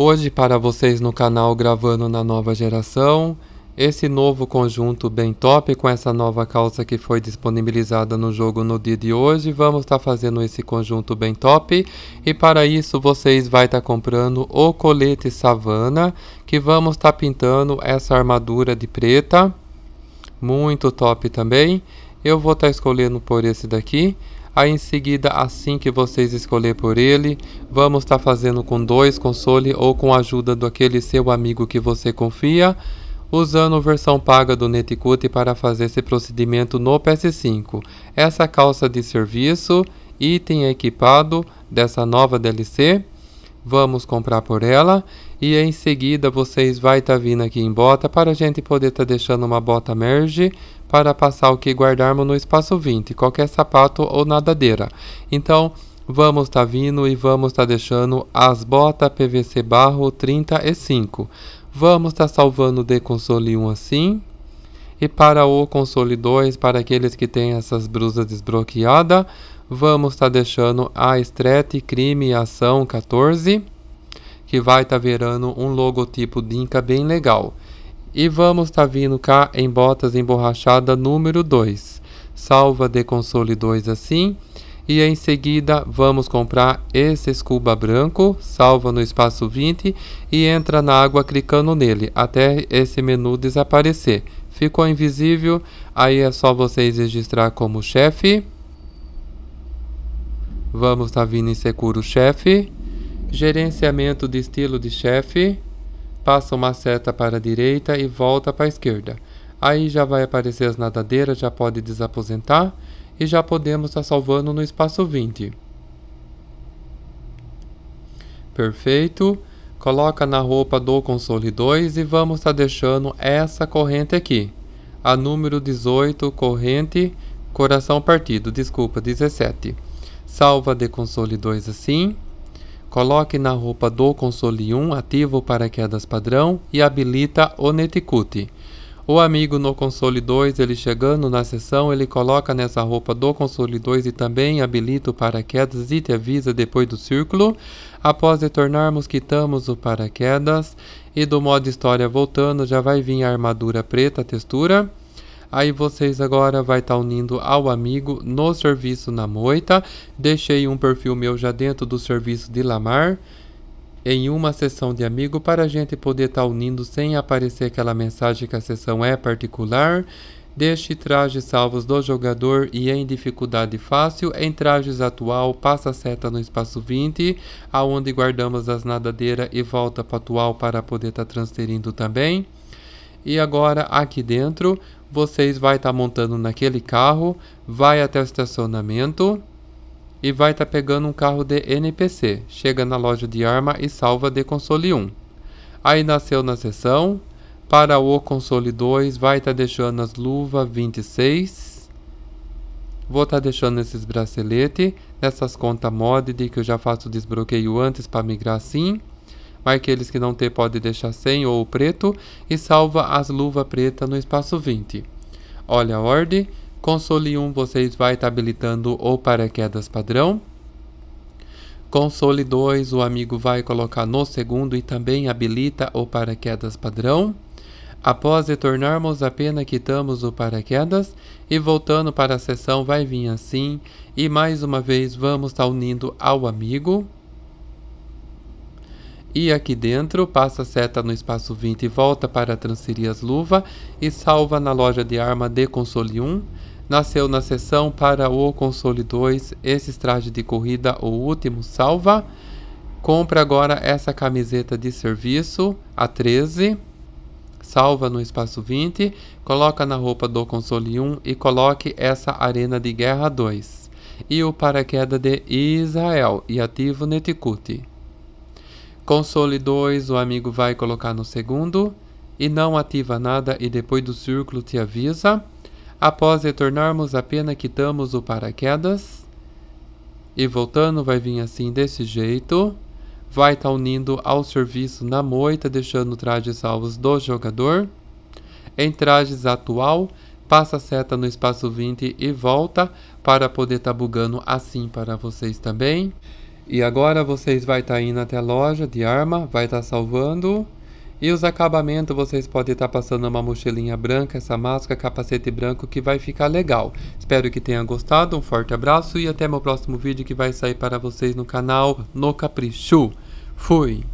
Hoje para vocês no canal Gravando na Nova Geração, esse novo conjunto bem top com essa nova calça que foi disponibilizada no jogo no dia de hoje. Vamos estar tá fazendo esse conjunto bem top e para isso vocês vai estar tá comprando o colete savana que vamos estar tá pintando essa armadura de preta. Muito top também. Eu vou estar tá escolhendo por esse daqui. Aí em seguida, assim que vocês escolher por ele, vamos estar tá fazendo com dois console ou com a ajuda daquele seu amigo que você confia, usando versão paga do Netcut para fazer esse procedimento no PS5. Essa calça de serviço, item equipado dessa nova DLC, vamos comprar por ela e em seguida vocês vai estar tá vindo aqui em bota para a gente poder estar tá deixando uma bota merge para passar o que guardarmos no espaço 20, qualquer sapato ou nadadeira. Então, vamos estar tá vindo e vamos estar tá deixando as botas PVC barro 35. Vamos estar tá salvando de console 1 assim, e para o console 2, para aqueles que têm essas brusas desbloqueadas, Vamos estar tá deixando a Strete Crime e Ação 14, que vai estar tá virando um logotipo de Inca bem legal. E vamos estar tá vindo cá em Botas Emborrachada número 2. Salva de console 2 assim. E em seguida vamos comprar esse escuba branco, salva no espaço 20 e entra na água clicando nele até esse menu desaparecer. Ficou invisível, aí é só vocês registrar como chefe. Vamos, tá vindo inseguro, chefe. Gerenciamento de estilo de chefe. Passa uma seta para a direita e volta para a esquerda. Aí já vai aparecer as nadadeiras, já pode desaposentar e já podemos estar tá salvando no espaço 20. Perfeito. Coloca na roupa do console 2 e vamos estar tá deixando essa corrente aqui. A número 18, corrente, coração partido, desculpa, 17. Salva de console 2 assim. Coloque na roupa do console 1, ativa o paraquedas padrão e habilita o neticute O amigo no console 2, ele chegando na sessão, ele coloca nessa roupa do console 2 e também habilita o paraquedas e te avisa depois do círculo. Após retornarmos, quitamos o paraquedas e do modo história voltando, já vai vir a armadura preta, a textura. Aí vocês agora vai estar tá unindo ao amigo no serviço na moita. Deixei um perfil meu já dentro do serviço de Lamar em uma sessão de amigo para a gente poder estar tá unindo sem aparecer aquela mensagem que a sessão é particular. Deixe trajes salvos do jogador e em dificuldade fácil. Em trajes atual, passa a seta no espaço 20, aonde guardamos as nadadeiras e volta para atual para poder estar tá transferindo também. E agora aqui dentro, vocês vai estar tá montando naquele carro, vai até o estacionamento e vai estar tá pegando um carro de NPC. Chega na loja de arma e salva de console 1. Aí nasceu na sessão, para o console 2 vai estar tá deixando as luvas 26. Vou estar tá deixando esses braceletes, nessas contas mod de que eu já faço desbloqueio antes para migrar sim. Mas que que não tem pode deixar sem ou preto e salva as luvas preta no espaço 20. Olha a ordem. Console 1 vocês vai estar tá habilitando o paraquedas padrão. Console 2 o amigo vai colocar no segundo e também habilita o paraquedas padrão. Após retornarmos, apenas quitamos o paraquedas e voltando para a sessão vai vir assim e mais uma vez vamos estar tá unindo ao amigo. E aqui dentro, passa a seta no espaço 20 e volta para transferir as luvas e salva na loja de arma de console 1. Nasceu na seção para o console 2, esses trajes de corrida, o último salva. Compra agora essa camiseta de serviço, a 13. Salva no espaço 20, coloca na roupa do console 1 e coloque essa arena de guerra 2. E o paraquedas de Israel e ativo Neticute. Console 2, o amigo vai colocar no segundo e não ativa nada e depois do círculo te avisa. Após retornarmos apenas quitamos o paraquedas. E voltando vai vir assim desse jeito. Vai estar tá unindo ao serviço na moita, deixando trajes salvos do jogador. Em trajes atual, passa a seta no espaço 20 e volta para poder estar tá bugando assim para vocês também. E agora vocês vai estar tá indo até a loja de arma, vai estar tá salvando. E os acabamentos, vocês podem estar tá passando uma mochilinha branca, essa máscara, capacete branco, que vai ficar legal. Espero que tenham gostado, um forte abraço e até meu próximo vídeo que vai sair para vocês no canal No Capricho. Fui!